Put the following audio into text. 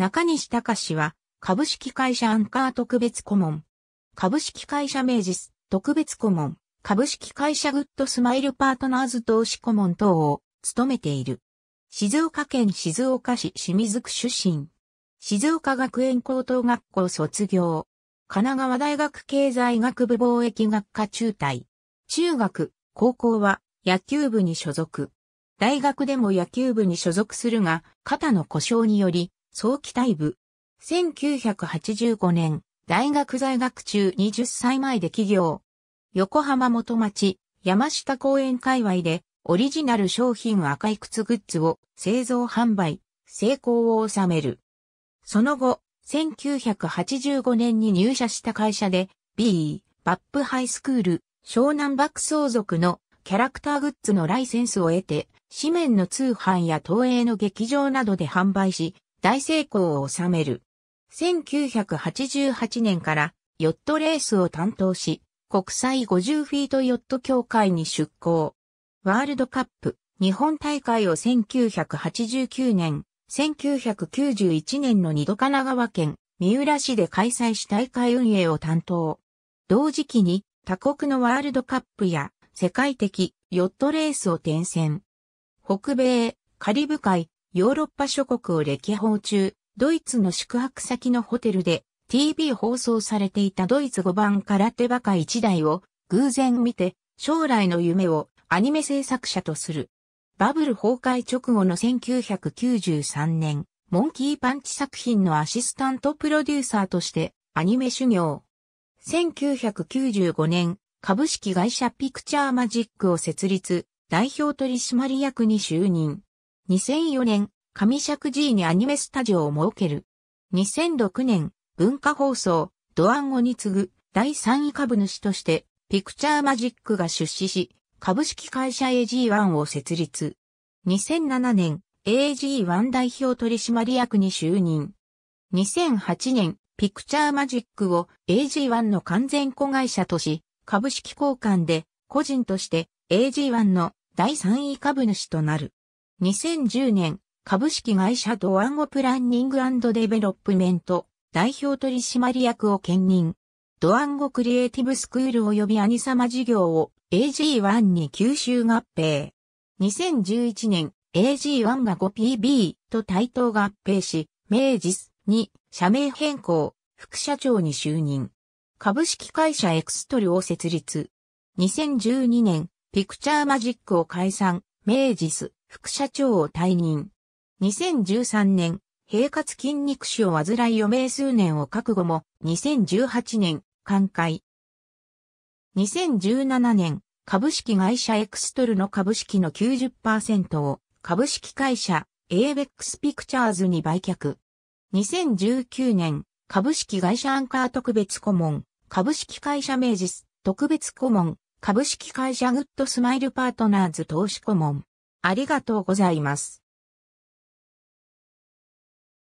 中西隆は、株式会社アンカー特別顧問。株式会社名実特別顧問。株式会社グッドスマイルパートナーズ投資顧問等を務めている。静岡県静岡市清水区出身。静岡学園高等学校卒業。神奈川大学経済学部貿易学科中退。中学、高校は野球部に所属。大学でも野球部に所属するが、肩の故障により早期退部。1985年、大学在学中20歳前で起業。横浜元町、山下公園界隈で、オリジナル商品赤い靴グッズを製造販売、成功を収める。その後、1985年に入社した会社で、B、バップハイスクール、湘南爆相続のキャラクターグッズのライセンスを得て、紙面の通販や東映の劇場などで販売し、大成功を収める。1988年からヨットレースを担当し、国際50フィートヨット協会に出向。ワールドカップ日本大会を1989年、1991年の二度神奈川県三浦市で開催し大会運営を担当。同時期に他国のワールドカップや世界的ヨットレースを転戦。北米、カリブ海、ヨーロッパ諸国を歴訪中、ドイツの宿泊先のホテルで TV 放送されていたドイツ5番空手バカ1台を偶然見て将来の夢をアニメ制作者とする。バブル崩壊直後の1993年、モンキーパンチ作品のアシスタントプロデューサーとしてアニメ修行。1995年、株式会社ピクチャーマジックを設立、代表取締役に就任。2004年、上尺 G にアニメスタジオを設ける。2006年、文化放送、ドアンゴに次ぐ第3位株主として、ピクチャーマジックが出資し、株式会社 AG1 を設立。2007年、AG1 代表取締役に就任。2008年、ピクチャーマジックを AG1 の完全子会社とし、株式交換で個人として AG1 の第3位株主となる。2010年、株式会社ドアンゴプランニングデベロップメント代表取締役を兼任。ドアンゴクリエイティブスクール及びアニサマ事業を AG1 に吸収合併。2011年、AG1 が 5PB と対等合併し、明治に社名変更、副社長に就任。株式会社エクストルを設立。2012年、ピクチャーマジックを解散、明治副社長を退任。2013年、平滑筋肉腫を患い余命数年を覚悟も、2018年、寛解。2017年、株式会社エクストルの株式の90%を、株式会社、エーベックスピクチャーズに売却。2019年、株式会社アンカー特別顧問、株式会社明治特別顧問、株式会社グッドスマイルパートナーズ投資顧問。ありがとうございます。